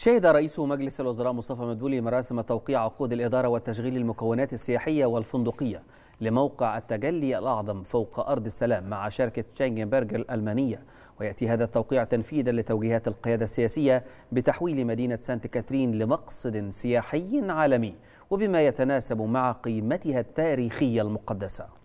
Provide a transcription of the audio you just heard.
شهد رئيس مجلس الوزراء مصطفى مدبولي مراسم توقيع عقود الإدارة والتشغيل المكونات السياحية والفندقية لموقع التجلي الأعظم فوق أرض السلام مع شركة شينجنبرج الألمانية ويأتي هذا التوقيع تنفيذا لتوجيهات القيادة السياسية بتحويل مدينة سانت كاترين لمقصد سياحي عالمي وبما يتناسب مع قيمتها التاريخية المقدسة